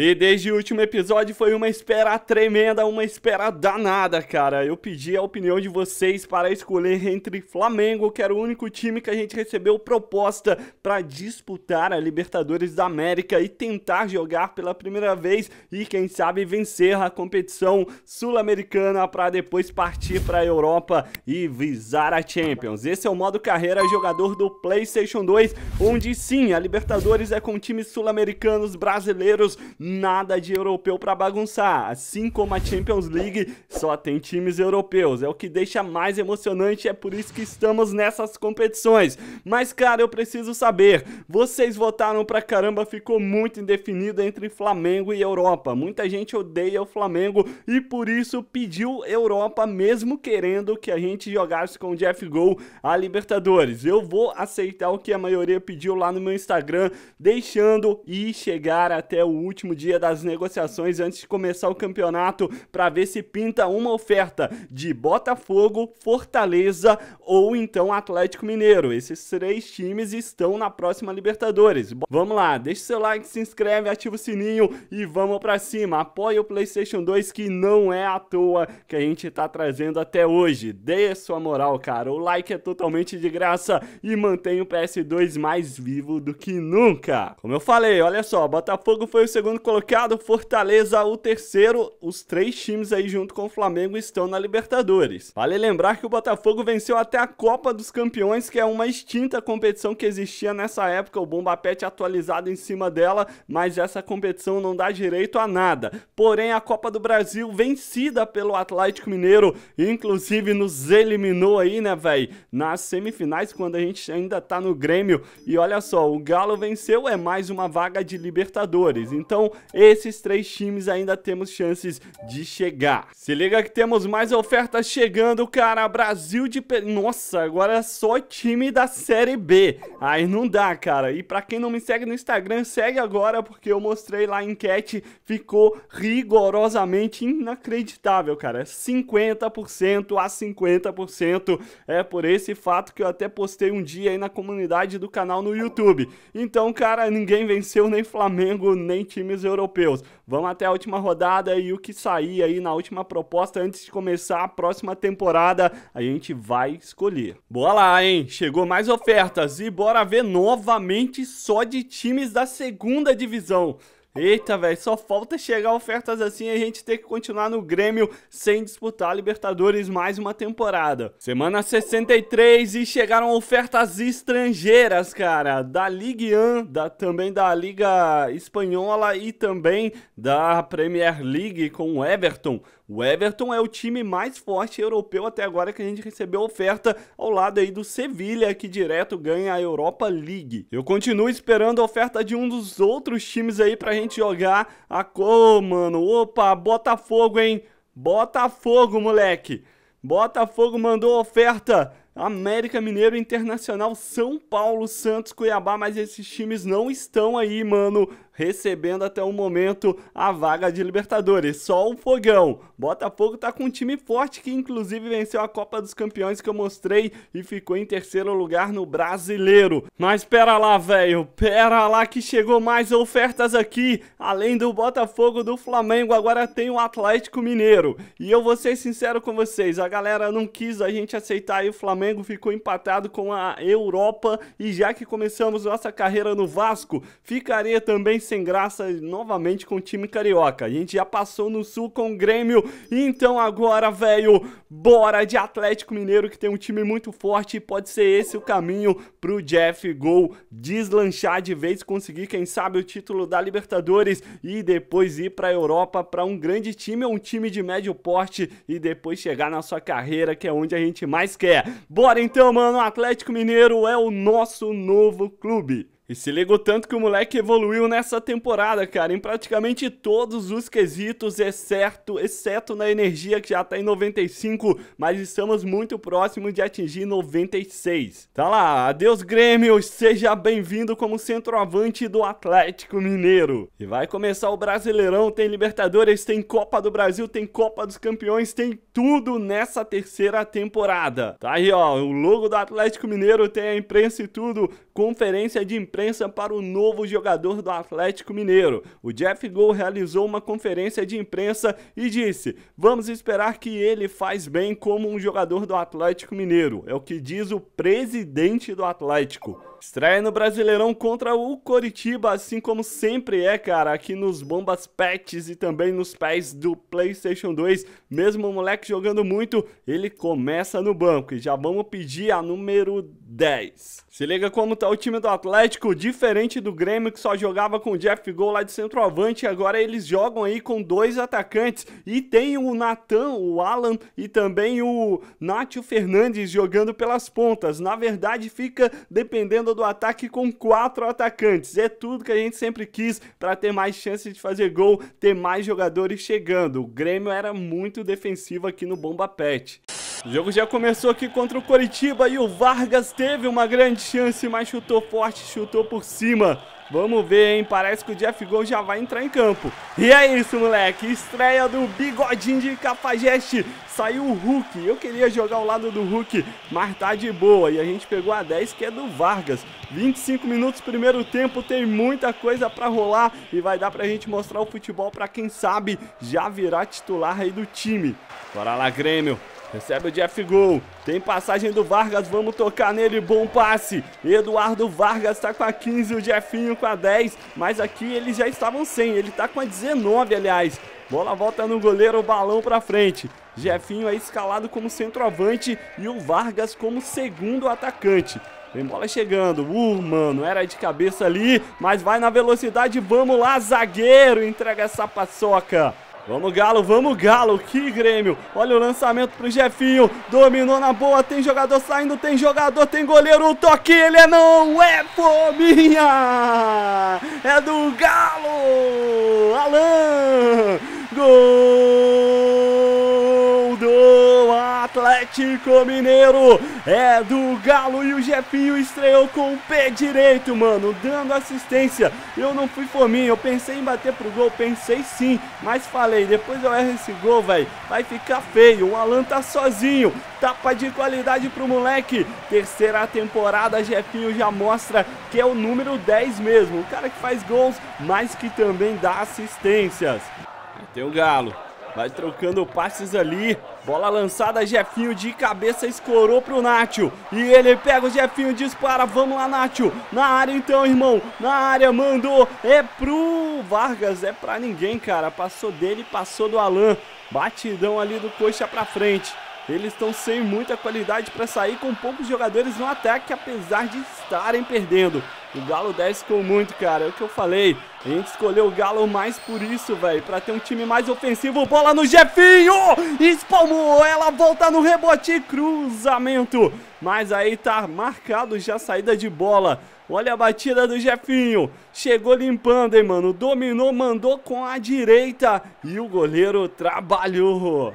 E desde o último episódio foi uma espera tremenda, uma espera danada, cara. Eu pedi a opinião de vocês para escolher entre Flamengo, que era o único time que a gente recebeu proposta para disputar a Libertadores da América e tentar jogar pela primeira vez e quem sabe vencer a competição sul-americana para depois partir para a Europa e visar a Champions. Esse é o modo carreira jogador do PlayStation 2, onde sim, a Libertadores é com times sul-americanos brasileiros nada de europeu para bagunçar. Assim como a Champions League só tem times europeus. É o que deixa mais emocionante, é por isso que estamos nessas competições. Mas, cara, eu preciso saber. Vocês votaram pra caramba, ficou muito indefinido entre Flamengo e Europa. Muita gente odeia o Flamengo e por isso pediu Europa, mesmo querendo que a gente jogasse com o Jeff Gol a Libertadores. Eu vou aceitar o que a maioria pediu lá no meu Instagram, deixando e chegar até o último dia das negociações antes de começar o campeonato para ver se pinta uma oferta de Botafogo, Fortaleza ou então Atlético Mineiro. Esses três times estão na próxima Libertadores. Vamos lá, deixa seu like, se inscreve, ativa o sininho e vamos para cima. Apoie o PlayStation 2 que não é à toa que a gente tá trazendo até hoje. Dê sua moral, cara. O like é totalmente de graça e mantém o PS2 mais vivo do que nunca. Como eu falei, olha só, Botafogo foi o segundo segundo colocado, Fortaleza o terceiro. Os três times aí junto com o Flamengo estão na Libertadores. Vale lembrar que o Botafogo venceu até a Copa dos Campeões, que é uma extinta competição que existia nessa época, o Bomba Pet atualizado em cima dela, mas essa competição não dá direito a nada. Porém, a Copa do Brasil vencida pelo Atlético Mineiro, inclusive nos eliminou aí, né, velho, nas semifinais quando a gente ainda tá no Grêmio. E olha só, o Galo venceu é mais uma vaga de Libertadores. Então, esses três times ainda temos chances de chegar. Se liga que temos mais ofertas chegando, cara. Brasil de... Nossa, agora é só time da Série B. Aí não dá, cara. E pra quem não me segue no Instagram, segue agora, porque eu mostrei lá a enquete. Ficou rigorosamente inacreditável, cara. 50% a 50%. É por esse fato que eu até postei um dia aí na comunidade do canal no YouTube. Então, cara, ninguém venceu nem Flamengo, nem times times europeus. Vamos até a última rodada e o que sair aí na última proposta antes de começar a próxima temporada, a gente vai escolher. Bola, lá, hein? Chegou mais ofertas e bora ver novamente só de times da segunda divisão. Eita, velho, só falta chegar ofertas assim e a gente ter que continuar no Grêmio sem disputar a Libertadores mais uma temporada. Semana 63 e chegaram ofertas estrangeiras, cara, da Ligue 1, da, também da Liga Espanhola e também da Premier League com o Everton. O Everton é o time mais forte europeu até agora que a gente recebeu oferta ao lado aí do Sevilha, que direto ganha a Europa League. Eu continuo esperando a oferta de um dos outros times aí pra gente jogar a ah, cor, mano. Opa, Botafogo, hein? Botafogo, moleque. Botafogo mandou oferta. América Mineiro, Internacional, São Paulo, Santos, Cuiabá, mas esses times não estão aí, mano, recebendo até o momento a vaga de Libertadores. Só o fogão. Botafogo tá com um time forte que inclusive venceu a Copa dos Campeões que eu mostrei e ficou em terceiro lugar no Brasileiro. Mas pera lá, velho, pera lá que chegou mais ofertas aqui. Além do Botafogo do Flamengo, agora tem o Atlético Mineiro. E eu vou ser sincero com vocês, a galera não quis a gente aceitar e o Flamengo ficou empatado com a Europa e já que começamos nossa carreira no Vasco, ficaria também sem graça novamente com o time carioca. A gente já passou no Sul com o Grêmio, então agora, velho, bora de Atlético Mineiro que tem um time muito forte e pode ser esse o caminho pro Jeff Gol deslanchar de vez, conseguir, quem sabe, o título da Libertadores e depois ir pra Europa para um grande time, um time de médio porte e depois chegar na sua carreira, que é onde a gente mais quer. Bora então, mano, Atlético Mineiro é o nosso novo clube. E se ligou tanto que o moleque evoluiu nessa temporada, cara, em praticamente todos os quesitos, exceto, exceto na energia que já tá em 95, mas estamos muito próximos de atingir 96. Tá lá, adeus Grêmio, seja bem-vindo como centroavante do Atlético Mineiro. E vai começar o Brasileirão, tem Libertadores, tem Copa do Brasil, tem Copa dos Campeões, tem tudo nessa terceira temporada. Tá aí, ó, o logo do Atlético Mineiro tem a imprensa e tudo, conferência de imprensa imprensa para o novo jogador do Atlético Mineiro. O Jeff Gol realizou uma conferência de imprensa e disse: Vamos esperar que ele faz bem como um jogador do Atlético Mineiro. É o que diz o presidente do Atlético. Estreia no Brasileirão contra o Coritiba, assim como sempre é, cara, aqui nos bombas pets e também nos pés do PlayStation 2. Mesmo o moleque jogando muito, ele começa no banco e já vamos pedir a número 10. Se liga como tá o time do Atlético, diferente do Grêmio que só jogava com o Jeff Gol lá de centroavante, agora eles jogam aí com dois atacantes e tem o Natan, o Alan e também o Nátio Fernandes jogando pelas pontas. Na verdade, fica dependendo do ataque com quatro atacantes. É tudo que a gente sempre quis para ter mais chance de fazer gol, ter mais jogadores chegando. O Grêmio era muito defensivo aqui no Bomba Pet. O jogo já começou aqui contra o Coritiba e o Vargas teve uma grande chance, mas chutou forte, chutou por cima. Vamos ver, hein? Parece que o Jeff Gol já vai entrar em campo. E é isso, moleque. Estreia do bigodinho de Cafajeste. Saiu o Hulk. Eu queria jogar ao lado do Hulk, mas tá de boa. E a gente pegou a 10, que é do Vargas. 25 minutos, primeiro tempo. Tem muita coisa pra rolar. E vai dar pra gente mostrar o futebol pra quem sabe já virar titular aí do time. Bora lá, Grêmio. Recebe o Jeff Gol. Tem passagem do Vargas. Vamos tocar nele. Bom passe. Eduardo Vargas está com a 15. O Jeffinho com a 10. Mas aqui eles já estavam sem. Ele está com a 19, aliás. Bola volta no goleiro, balão para frente. Jefinho é escalado como centroavante e o Vargas como segundo atacante. Vem bola chegando. Uh, mano, era de cabeça ali, mas vai na velocidade. Vamos lá, zagueiro. Entrega essa paçoca. Vamos Galo, vamos Galo, que Grêmio. Olha o lançamento pro Jefinho, dominou na boa, tem jogador saindo, tem jogador, tem goleiro, o toque, ele é não, é fominha, é do Galo, Alan, gol! Atlético Mineiro. É do Galo e o Jefinho estreou com o pé direito, mano, dando assistência. Eu não fui fominho, eu pensei em bater pro gol, pensei sim, mas falei, depois eu erro esse gol, velho, vai ficar feio. O Alan tá sozinho, tapa de qualidade pro moleque. Terceira temporada, Jefinho já mostra que é o número 10 mesmo, o cara que faz gols, mas que também dá assistências. Tem o Galo. Vai trocando passes ali. Bola lançada, Jefinho de cabeça escorou pro Nátio. E ele pega o Jefinho, dispara. Vamos lá, Nátio. Na área então, irmão. Na área, mandou. É pro Vargas, é pra ninguém, cara. Passou dele, passou do Alan. Batidão ali do coxa pra frente. Eles estão sem muita qualidade para sair com poucos jogadores no ataque, apesar de estarem perdendo. O Galo 10 muito, cara. É o que eu falei. A gente escolheu o Galo mais por isso, velho. Pra ter um time mais ofensivo. Bola no Jefinho! Espalmou! Ela volta no rebote. Cruzamento. Mas aí tá marcado já a saída de bola. Olha a batida do Jefinho. Chegou limpando, hein, mano. Dominou, mandou com a direita. E o goleiro trabalhou.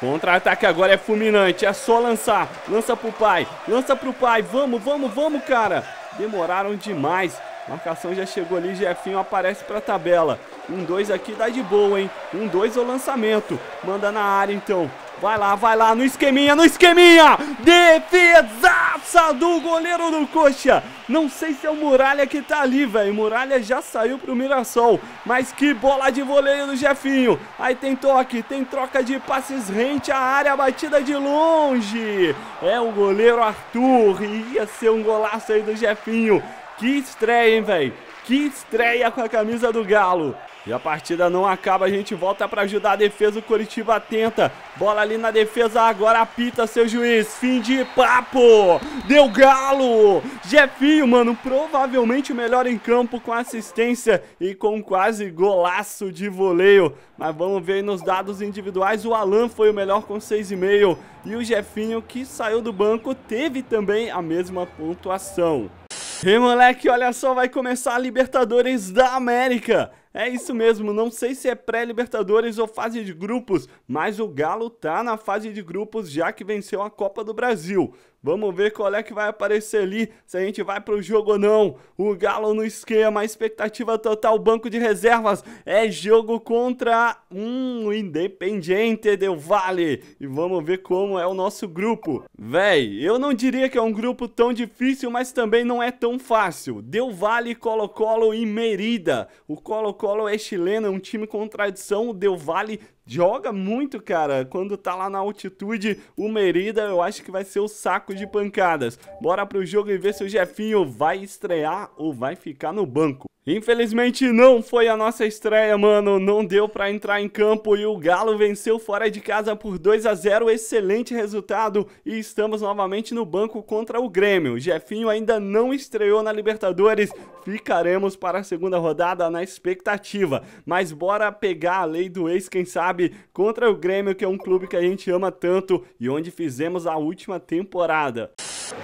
Contra-ataque agora é fulminante. É só lançar. Lança pro pai. Lança pro pai. Vamos, vamos, vamos, cara demoraram demais. Marcação já chegou ali, Jefinho aparece para a tabela. Um 2 aqui dá de boa, hein? Um 2 é o lançamento. Manda na área então. Vai lá, vai lá, no esqueminha, no esqueminha! Defesaça do goleiro do Coxa! Não sei se é o Muralha que tá ali, velho. Muralha já saiu pro Mirassol. Mas que bola de voleio do Jefinho. Aí tem toque, tem troca de passes rente à área, batida de longe. É o goleiro Arthur. Ia ser um golaço aí do Jefinho. Que estreia, hein, velho? Que estreia com a camisa do Galo. E a partida não acaba, a gente volta para ajudar a defesa, o Curitiba tenta. Bola ali na defesa, agora apita seu juiz. Fim de papo! Deu galo! Jefinho, mano, provavelmente o melhor em campo com assistência e com quase golaço de voleio. Mas vamos ver nos dados individuais, o Alan foi o melhor com 6,5 e o Jefinho, que saiu do banco, teve também a mesma pontuação. E moleque, olha só, vai começar a Libertadores da América. É isso mesmo, não sei se é pré-Libertadores ou fase de grupos, mas o Galo tá na fase de grupos já que venceu a Copa do Brasil. Vamos ver qual é que vai aparecer ali, se a gente vai pro jogo ou não. O Galo no esquema, a expectativa total, banco de reservas. É jogo contra um Independiente Del Vale. E vamos ver como é o nosso grupo. Véi, eu não diria que é um grupo tão difícil, mas também não é tão fácil. Del Vale, Colo-Colo e Merida. O Colo-Colo é chileno, é um time com tradição. O Del Vale joga muito, cara. Quando tá lá na altitude, o Merida eu acho que vai ser o saco de pancadas. Bora pro jogo e ver se o Jefinho vai estrear ou vai ficar no banco. Infelizmente não foi a nossa estreia, mano, não deu para entrar em campo e o Galo venceu fora de casa por 2 a 0, excelente resultado e estamos novamente no banco contra o Grêmio. O Jefinho ainda não estreou na Libertadores, ficaremos para a segunda rodada na expectativa, mas bora pegar a lei do ex, quem sabe contra o Grêmio, que é um clube que a gente ama tanto e onde fizemos a última temporada.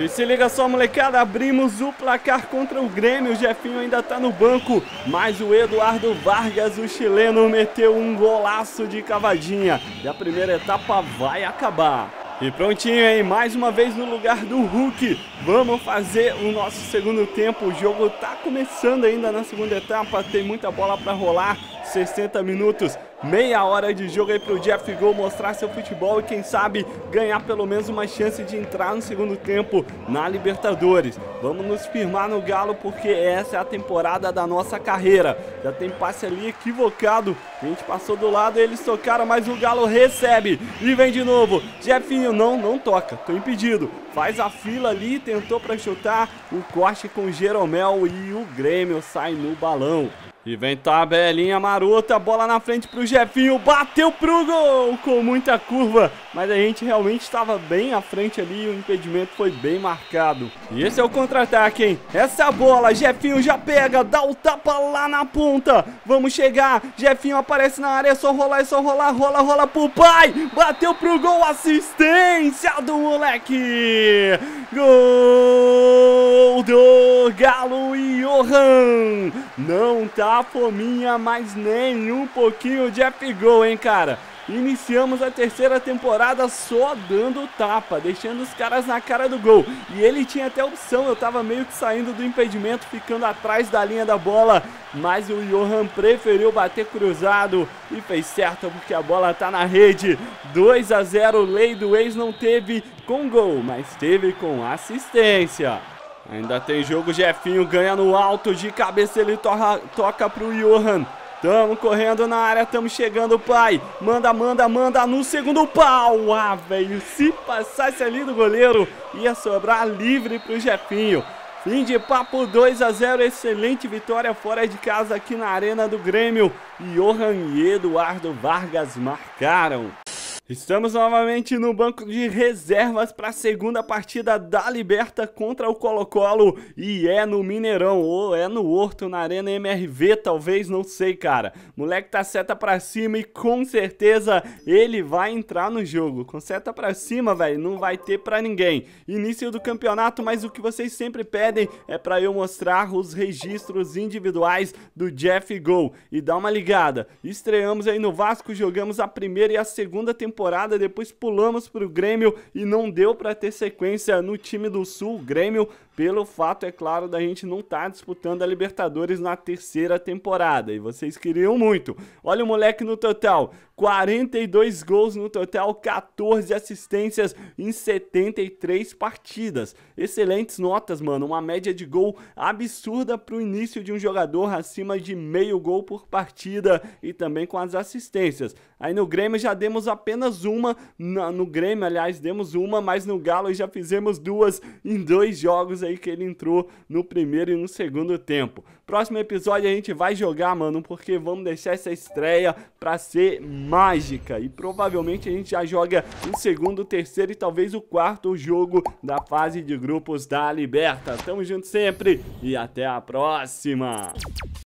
E se liga só, molecada, abrimos o placar contra o Grêmio, o Jefinho ainda tá no banco, mas o Eduardo Vargas, o chileno, meteu um golaço de cavadinha e a primeira etapa vai acabar. E prontinho, hein? Mais uma vez no lugar do Hulk. Vamos fazer o nosso segundo tempo. O jogo tá começando ainda na segunda etapa, tem muita bola para rolar. 60 minutos, meia hora de jogo aí pro Jeff Gol mostrar seu futebol e quem sabe ganhar pelo menos uma chance de entrar no segundo tempo na Libertadores. Vamos nos firmar no Galo porque essa é a temporada da nossa carreira. Já tem passe ali equivocado, a gente passou do lado, eles tocaram, mas o Galo recebe e vem de novo. Jeffinho, não, não toca, tô impedido. Faz a fila ali, tentou para chutar o corte com Jeromel e o Grêmio sai no balão. E vem tabelinha marota, bola na frente pro Jefinho, bateu pro gol com muita curva, mas a gente realmente estava bem à frente ali e o impedimento foi bem marcado. E esse é o contra-ataque, hein? Essa é bola, Jefinho já pega, dá o tapa lá na ponta, vamos chegar, Jefinho aparece na área, é só rolar, é só rolar, rola, rola pro pai, bateu pro gol, assistência do moleque! Gol do Galo e Johan! Não tá a fominha, mas nem um pouquinho de apigou, hein, cara? Iniciamos a terceira temporada só dando tapa, deixando os caras na cara do gol. E ele tinha até opção, eu tava meio que saindo do impedimento, ficando atrás da linha da bola. Mas o Johan preferiu bater cruzado e fez certo porque a bola tá na rede. 2 a 0, lei do ex não teve com gol, mas teve com assistência. Ainda tem jogo, Jefinho ganha no alto de cabeça, ele toca, toca pro Johan. Tamo correndo na área, tamo chegando, pai. Manda, manda, manda no segundo pau. Ah, velho, se passasse ali do goleiro, ia sobrar livre pro Jefinho. Fim de papo 2 a 0, excelente vitória fora de casa aqui na Arena do Grêmio. Johan e Eduardo Vargas marcaram. Estamos novamente no banco de reservas para a segunda partida da Liberta contra o Colo-Colo e é no Mineirão ou é no Horto, na Arena MRV, talvez, não sei, cara. Moleque tá seta para cima e com certeza ele vai entrar no jogo. Com seta para cima, velho, não vai ter para ninguém. Início do campeonato, mas o que vocês sempre pedem é para eu mostrar os registros individuais do Jeff Gol e dá uma ligada. Estreamos aí no Vasco, jogamos a primeira e a segunda temporada temporada, depois pulamos para o Grêmio e não deu para ter sequência no time do Sul. O Grêmio pelo fato, é claro, da gente não estar tá disputando a Libertadores na terceira temporada. E vocês queriam muito. Olha o moleque no total: 42 gols no total, 14 assistências em 73 partidas. Excelentes notas, mano. Uma média de gol absurda para o início de um jogador acima de meio gol por partida e também com as assistências. Aí no Grêmio já demos apenas uma. No Grêmio, aliás, demos uma, mas no Galo já fizemos duas em dois jogos aí que ele entrou no primeiro e no segundo tempo. Próximo episódio a gente vai jogar, mano, porque vamos deixar essa estreia pra ser mágica. E provavelmente a gente já joga o segundo, o terceiro e talvez o quarto jogo da fase de grupos da Liberta. Tamo junto sempre e até a próxima!